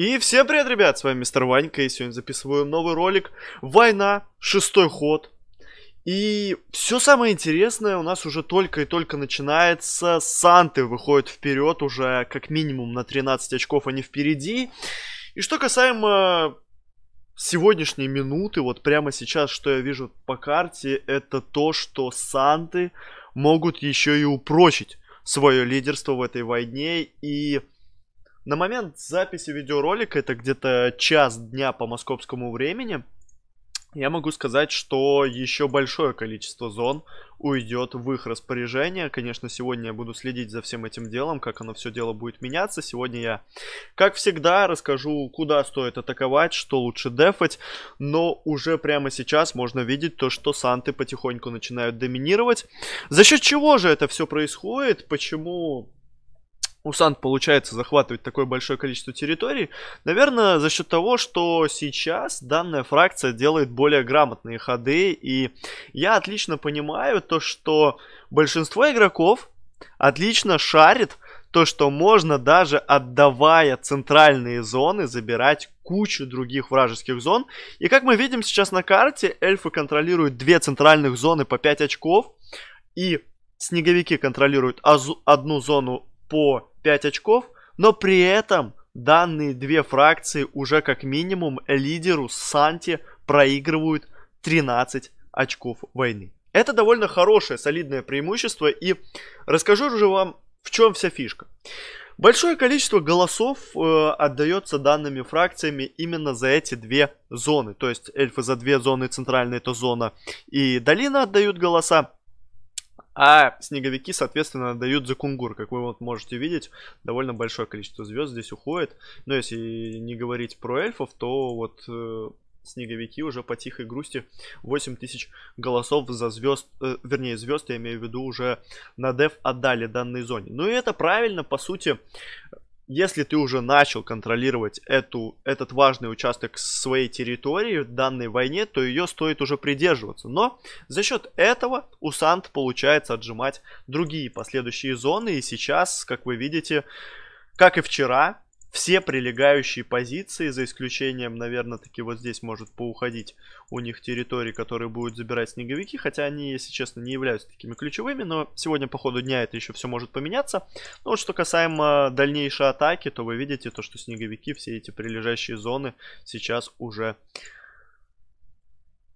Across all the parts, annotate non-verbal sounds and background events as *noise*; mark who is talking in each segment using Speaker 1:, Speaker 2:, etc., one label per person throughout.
Speaker 1: И всем привет, ребят, с вами Мистер Ванька, и сегодня записываю новый ролик «Война. Шестой ход». И все самое интересное у нас уже только и только начинается. Санты выходят вперед уже как минимум на 13 очков, они впереди. И что касаемо сегодняшней минуты, вот прямо сейчас, что я вижу по карте, это то, что Санты могут еще и упрочить свое лидерство в этой войне и на момент записи видеоролика, это где-то час дня по московскому времени, я могу сказать, что еще большое количество зон уйдет в их распоряжение. Конечно, сегодня я буду следить за всем этим делом, как оно все дело будет меняться. Сегодня я, как всегда, расскажу, куда стоит атаковать, что лучше дефать. Но уже прямо сейчас можно видеть то, что санты потихоньку начинают доминировать. За счет чего же это все происходит? Почему у Сант получается захватывать такое большое количество территорий, наверное, за счет того, что сейчас данная фракция делает более грамотные ходы, и я отлично понимаю то, что большинство игроков отлично шарит то, что можно даже отдавая центральные зоны забирать кучу других вражеских зон. И как мы видим сейчас на карте, эльфы контролируют две центральных зоны по 5 очков, и снеговики контролируют одну зону по 5 очков, но при этом данные две фракции уже как минимум лидеру Санти проигрывают 13 очков войны. Это довольно хорошее, солидное преимущество, и расскажу уже вам, в чем вся фишка. Большое количество голосов э, отдается данными фракциями именно за эти две зоны. То есть эльфы за две зоны, центральная это зона и долина отдают голоса. А, а снеговики, соответственно, дают за кунгур. Как вы вот можете видеть, довольно большое количество звезд здесь уходит. Но если не говорить про эльфов, то вот э, снеговики уже по тихой грусти 8000 голосов за звезд, э, вернее звезд, я имею в виду, уже на деф отдали данной зоне. Ну и это правильно, по сути, если ты уже начал контролировать эту, этот важный участок своей территории в данной войне, то ее стоит уже придерживаться. Но за счет этого у Санд получается отжимать другие последующие зоны. И сейчас, как вы видите, как и вчера, все прилегающие позиции, за исключением, наверное, таки вот здесь может поуходить у них территории, которые будут забирать снеговики, хотя они, если честно, не являются такими ключевыми, но сегодня по ходу дня это еще все может поменяться. Но ну, вот что касаемо дальнейшей атаки, то вы видите то, что снеговики все эти прилежащие зоны сейчас уже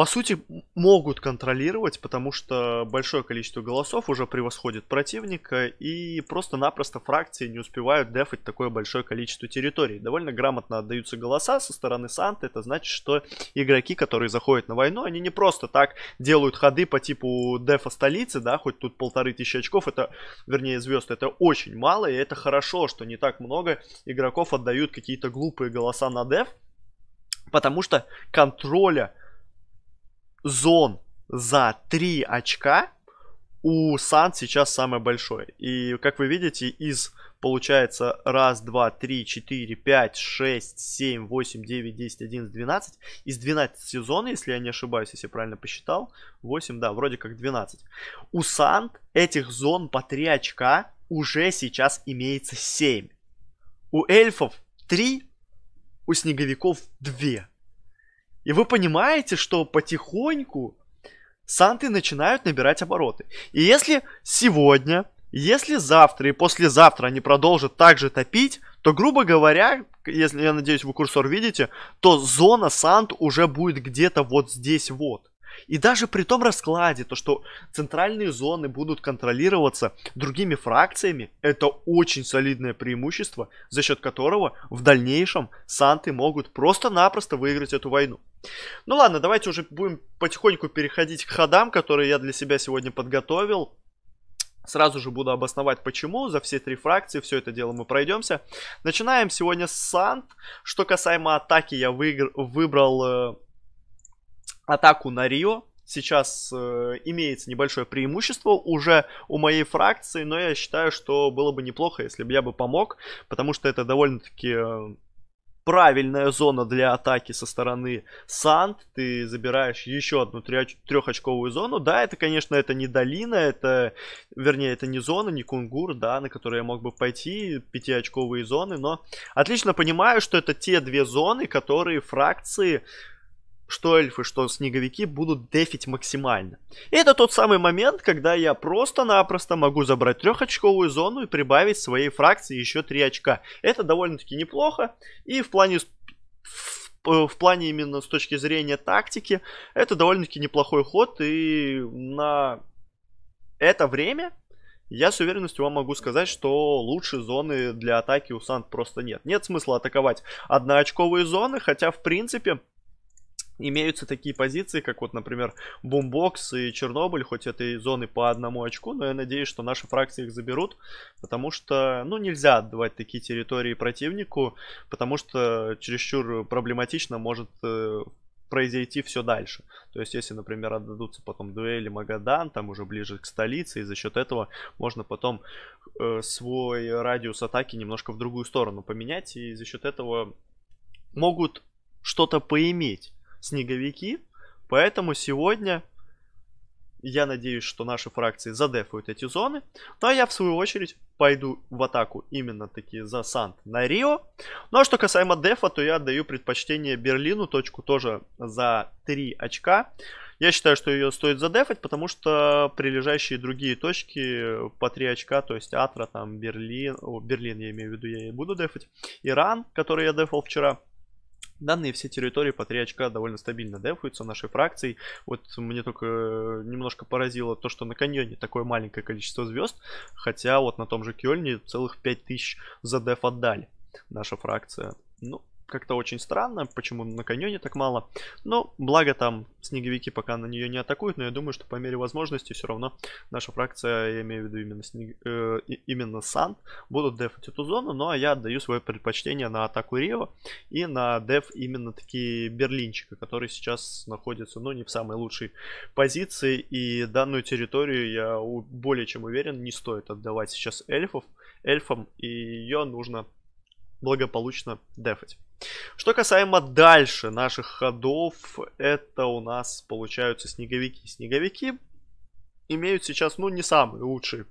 Speaker 1: по сути, могут контролировать, потому что большое количество голосов уже превосходит противника, и просто-напросто фракции не успевают дефать такое большое количество территорий. Довольно грамотно отдаются голоса со стороны Санты, это значит, что игроки, которые заходят на войну, они не просто так делают ходы по типу дефа столицы, да, хоть тут полторы тысячи очков, это, вернее, звезд, это очень мало, и это хорошо, что не так много игроков отдают какие-то глупые голоса на деф, потому что контроля зон за 3 очка у Сан сейчас самое большое. И как вы видите, из получается 1, 2, 3, 4, 5, 6, 7, 8, 9, 10, 11, 12. Из 12 сезона если я не ошибаюсь, если я правильно посчитал, 8, да, вроде как 12. У Сант этих зон по 3 очка уже сейчас имеется 7. У эльфов 3, у снеговиков 2. И вы понимаете, что потихоньку санты начинают набирать обороты. И если сегодня, если завтра и послезавтра они продолжат также топить, то, грубо говоря, если, я надеюсь, вы курсор видите, то зона сант уже будет где-то вот здесь вот. И даже при том раскладе, то что центральные зоны будут контролироваться другими фракциями, это очень солидное преимущество, за счет которого в дальнейшем санты могут просто-напросто выиграть эту войну. Ну ладно, давайте уже будем потихоньку переходить к ходам, которые я для себя сегодня подготовил. Сразу же буду обосновать почему, за все три фракции, все это дело мы пройдемся. Начинаем сегодня с Сант. Что касаемо атаки, я выигр... выбрал э, атаку на Рио. Сейчас э, имеется небольшое преимущество уже у моей фракции, но я считаю, что было бы неплохо, если бы я бы помог, потому что это довольно-таки э, правильная зона для атаки со стороны Санд. Ты забираешь еще одну трехочковую зону. Да, это, конечно, это не долина, это, вернее, это не зона, не кунгур, да, на которую я мог бы пойти, пятиочковые зоны, но отлично понимаю, что это те две зоны, которые фракции что эльфы, что снеговики будут дефить максимально. И это тот самый момент, когда я просто-напросто могу забрать трехочковую зону и прибавить своей фракции еще 3 очка. Это довольно-таки неплохо. И в плане э, в плане именно с точки зрения тактики, это довольно-таки неплохой ход, и на это время я с уверенностью вам могу сказать, что лучше зоны для атаки у Сант просто нет. Нет смысла атаковать одноочковые зоны, хотя в принципе имеются такие позиции, как вот, например, Бумбокс и Чернобыль, хоть это и зоны по одному очку, но я надеюсь, что наши фракции их заберут, потому что, ну, нельзя отдавать такие территории противнику, потому что чересчур проблематично может э, произойти все дальше. То есть, если, например, отдадутся потом дуэли Магадан, там уже ближе к столице, и за счет этого можно потом э, свой радиус атаки немножко в другую сторону поменять, и за счет этого могут что-то поиметь снеговики. Поэтому сегодня я надеюсь, что наши фракции задефуют эти зоны. Ну а я, в свою очередь, пойду в атаку именно таки за Сант на Рио. Ну а что касаемо дефа, то я отдаю предпочтение Берлину, точку тоже за 3 очка. Я считаю, что ее стоит задефать, потому что прилежащие другие точки по 3 очка, то есть Атра, там Берлин, о, Берлин я имею в виду, я и буду дефать, Иран, который я дефал вчера, Данные все территории по 3 очка довольно стабильно дефаются нашей фракцией. Вот мне только э, немножко поразило то, что на каньоне такое маленькое количество звезд, хотя вот на том же Кёльне целых 5000 за деф отдали наша фракция. Ну, как-то очень странно, почему на каньоне так мало. Но благо там снеговики пока на нее не атакуют, но я думаю, что по мере возможности все равно наша фракция, я имею в виду именно, снег... э, именно Сан, будут дефать эту зону. Ну а я отдаю свое предпочтение на атаку Рио и на деф именно такие Берлинчика, который сейчас находится, ну, не в самой лучшей позиции. И данную территорию я более чем уверен, не стоит отдавать сейчас эльфов, эльфам, и ее нужно благополучно дефать. Что касаемо дальше наших ходов, это у нас получаются снеговики. Снеговики имеют сейчас, ну, не самые лучшие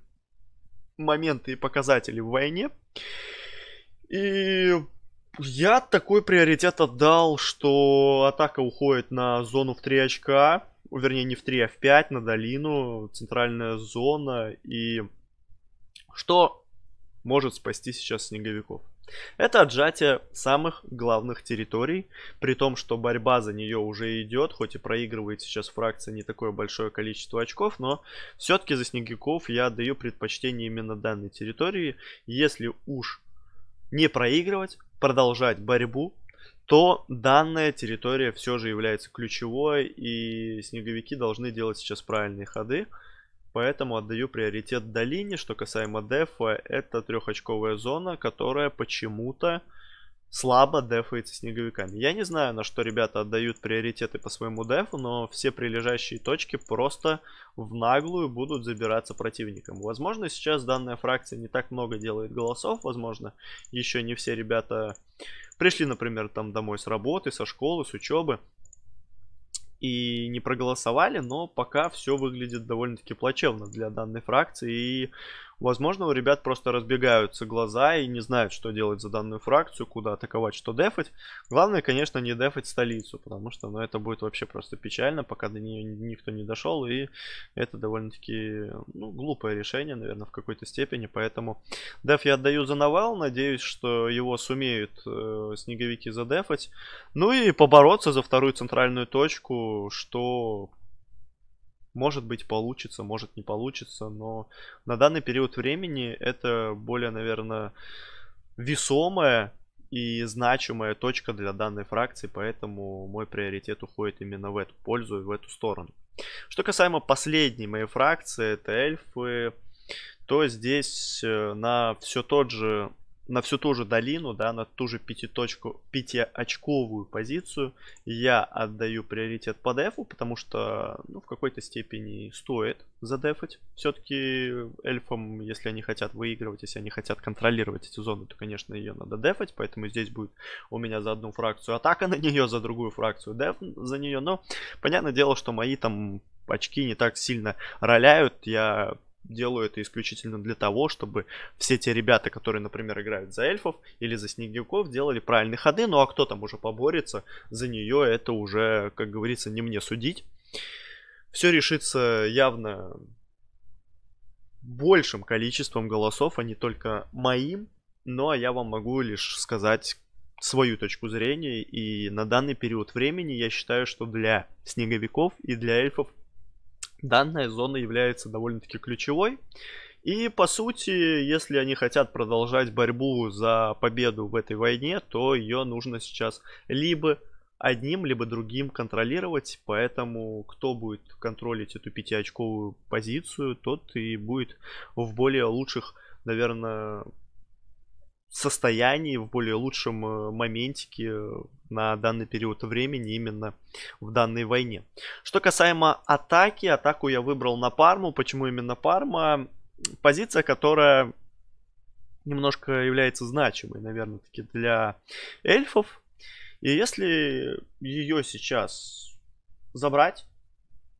Speaker 1: моменты и показатели в войне. И я такой приоритет отдал, что атака уходит на зону в 3 очка, вернее не в 3, а в 5, на долину, центральная зона. И что может спасти сейчас снеговиков? Это отжатие самых главных территорий, при том, что борьба за нее уже идет, хоть и проигрывает сейчас фракция не такое большое количество очков, но все-таки за Снегиков я даю предпочтение именно данной территории. Если уж не проигрывать, продолжать борьбу, то данная территория все же является ключевой, и снеговики должны делать сейчас правильные ходы. Поэтому отдаю приоритет долине. Что касаемо дефа, это трехочковая зона, которая почему-то слабо дефается снеговиками. Я не знаю, на что ребята отдают приоритеты по своему дефу, но все прилежащие точки просто в наглую будут забираться противником. Возможно, сейчас данная фракция не так много делает голосов, возможно, еще не все ребята пришли, например, там домой с работы, со школы, с учебы и не проголосовали, но пока все выглядит довольно-таки плачевно для данной фракции. И Возможно, у ребят просто разбегаются глаза и не знают, что делать за данную фракцию, куда атаковать, что дефать. Главное, конечно, не дефать столицу, потому что ну, это будет вообще просто печально, пока до нее никто не дошел. И это довольно-таки ну, глупое решение, наверное, в какой-то степени. Поэтому деф я отдаю за навал. Надеюсь, что его сумеют э, снеговики задефать. Ну и побороться за вторую центральную точку, что может быть получится, может не получится, но на данный период времени это более, наверное, весомая и значимая точка для данной фракции, поэтому мой приоритет уходит именно в эту пользу и в эту сторону. Что касаемо последней моей фракции, это эльфы, то здесь э, на все тот же на всю ту же долину, да, на ту же пятиточку, пятиочковую позицию я отдаю приоритет по дефу, потому что ну, в какой-то степени стоит задефать. Все-таки эльфам, если они хотят выигрывать, если они хотят контролировать эти зоны, то, конечно, ее надо дефать, поэтому здесь будет у меня за одну фракцию атака *laughs* на нее, за другую фракцию деф за нее, но понятное дело, что мои там очки не так сильно роляют, я делаю это исключительно для того, чтобы все те ребята, которые, например, играют за эльфов или за снеговиков, делали правильные ходы. Ну а кто там уже поборется за нее, это уже, как говорится, не мне судить. Все решится явно большим количеством голосов, а не только моим. Ну а я вам могу лишь сказать свою точку зрения. И на данный период времени я считаю, что для снеговиков и для эльфов Данная зона является довольно-таки ключевой. И по сути, если они хотят продолжать борьбу за победу в этой войне, то ее нужно сейчас либо одним, либо другим контролировать. Поэтому кто будет контролить эту пятиочковую позицию, тот и будет в более лучших, наверное, состоянии, в более лучшем э, моментике э, на данный период времени именно в данной войне. Что касаемо атаки, атаку я выбрал на Парму. Почему именно Парма? Позиция, которая немножко является значимой, наверное, таки для эльфов. И если ее сейчас забрать,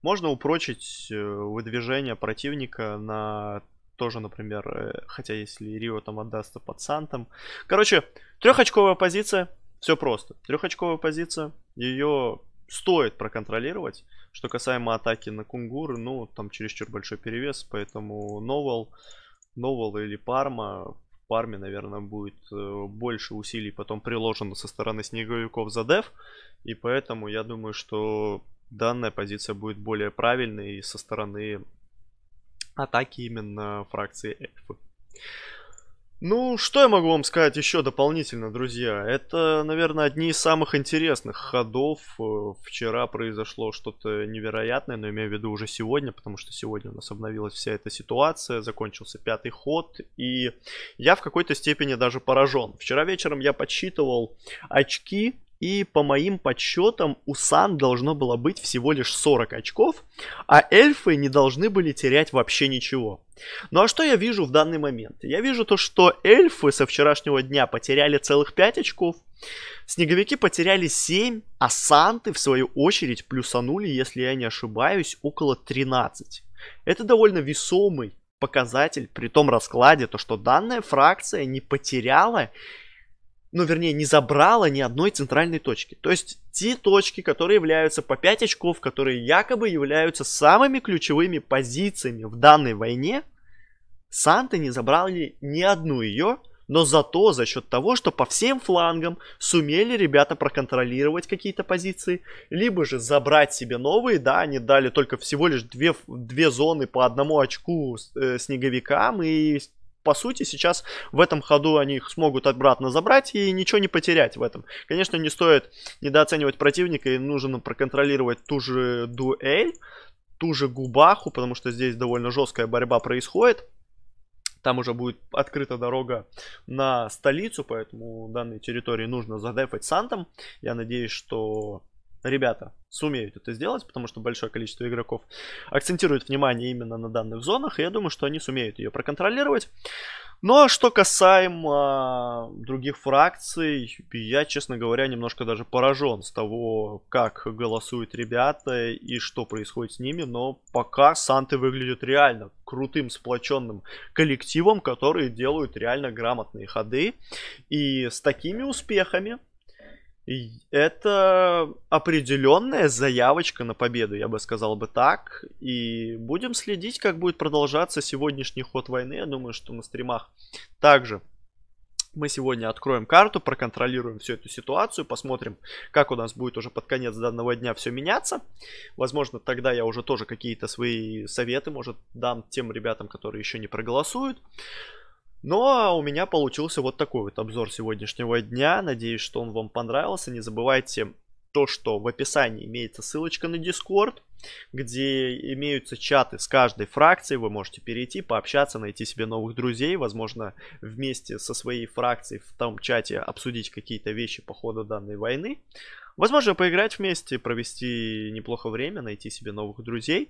Speaker 1: можно упрочить э, выдвижение противника на тоже, например, э, хотя если Рио там отдастся под Сантом. Короче, трехочковая позиция, все просто. Трехочковая позиция, ее стоит проконтролировать. Что касаемо атаки на Кунгуры, ну, там чересчур большой перевес, поэтому Новал, Новал или Парма, в Парме, наверное, будет э, больше усилий потом приложено со стороны снеговиков за деф, и поэтому я думаю, что данная позиция будет более правильной со стороны атаки именно фракции эльфы. Ну, что я могу вам сказать еще дополнительно, друзья? Это, наверное, одни из самых интересных ходов. Э, вчера произошло что-то невероятное, но имею в виду уже сегодня, потому что сегодня у нас обновилась вся эта ситуация, закончился пятый ход, и я в какой-то степени даже поражен. Вчера вечером я подсчитывал очки и по моим подсчетам у Сан должно было быть всего лишь 40 очков, а эльфы не должны были терять вообще ничего. Ну а что я вижу в данный момент? Я вижу то, что эльфы со вчерашнего дня потеряли целых 5 очков, снеговики потеряли 7, а санты в свою очередь плюсанули, если я не ошибаюсь, около 13. Это довольно весомый показатель при том раскладе, то что данная фракция не потеряла ну, вернее, не забрала ни одной центральной точки. То есть те точки, которые являются по 5 очков, которые якобы являются самыми ключевыми позициями в данной войне, Санты не забрали ни одну ее, но зато за счет того, что по всем флангам сумели ребята проконтролировать какие-то позиции, либо же забрать себе новые, да, они дали только всего лишь две, две зоны по одному очку э, снеговикам и по сути, сейчас в этом ходу они их смогут обратно забрать и ничего не потерять в этом. Конечно, не стоит недооценивать противника и нужно проконтролировать ту же дуэль, ту же губаху, потому что здесь довольно жесткая борьба происходит. Там уже будет открыта дорога на столицу, поэтому данной территории нужно задефать Сантом. Я надеюсь, что ребята сумеют это сделать, потому что большое количество игроков акцентирует внимание именно на данных зонах, и я думаю, что они сумеют ее проконтролировать. Ну а что касаемо а, других фракций, я, честно говоря, немножко даже поражен с того, как голосуют ребята и что происходит с ними, но пока Санты выглядят реально крутым сплоченным коллективом, которые делают реально грамотные ходы. И с такими успехами это определенная заявочка на победу, я бы сказал бы так. И будем следить, как будет продолжаться сегодняшний ход войны. Я думаю, что на стримах также мы сегодня откроем карту, проконтролируем всю эту ситуацию, посмотрим, как у нас будет уже под конец данного дня все меняться. Возможно, тогда я уже тоже какие-то свои советы, может, дам тем ребятам, которые еще не проголосуют. Но у меня получился вот такой вот обзор сегодняшнего дня. Надеюсь, что он вам понравился. Не забывайте то, что в описании имеется ссылочка на Discord где имеются чаты с каждой фракцией. Вы можете перейти, пообщаться, найти себе новых друзей, возможно, вместе со своей фракцией в том чате обсудить какие-то вещи по ходу данной войны. Возможно, поиграть вместе, провести неплохо время, найти себе новых друзей.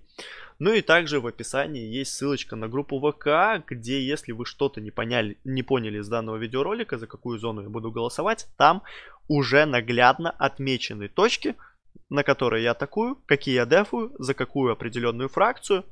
Speaker 1: Ну и также в описании есть ссылочка на группу ВК, где если вы что-то не поняли, не поняли из данного видеоролика, за какую зону я буду голосовать, там уже наглядно отмечены точки – на которые я атакую, какие я дефую, за какую определенную фракцию.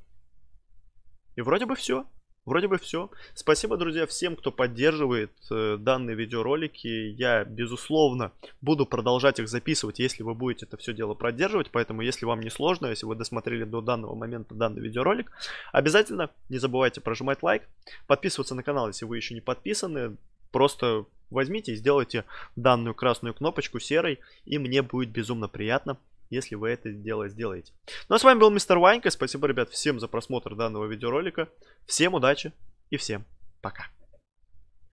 Speaker 1: И вроде бы все. Вроде бы все. Спасибо, друзья, всем, кто поддерживает э, данные видеоролики. Я, безусловно, буду продолжать их записывать, если вы будете это все дело поддерживать. Поэтому, если вам не сложно, если вы досмотрели до данного момента данный видеоролик, обязательно не забывайте прожимать лайк, подписываться на канал, если вы еще не подписаны. Просто возьмите и сделайте данную красную кнопочку серой, и мне будет безумно приятно, если вы это дело сделаете. Ну а с вами был Мистер Ванька. Спасибо, ребят, всем за просмотр данного видеоролика. Всем удачи и всем пока.